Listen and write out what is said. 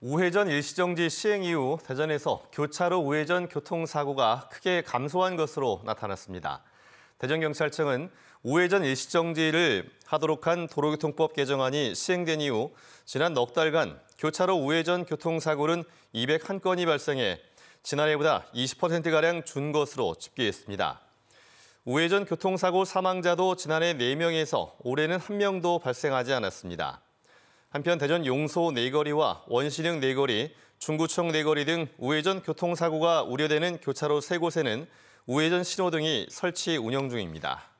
우회전 일시정지 시행 이후 대전에서 교차로 우회전 교통사고가 크게 감소한 것으로 나타났습니다. 대전경찰청은 우회전 일시정지를 하도록 한 도로교통법 개정안이 시행된 이후 지난 넉 달간 교차로 우회전 교통사고는 201건이 발생해 지난해보다 20%가량 준 것으로 집계했습니다. 우회전 교통사고 사망자도 지난해 4명에서 올해는 1명도 발생하지 않았습니다. 한편 대전 용소 네거리와 원시령 네거리, 중구청 네거리 등 우회전 교통사고가 우려되는 교차로 세곳에는 우회전 신호등이 설치 운영 중입니다.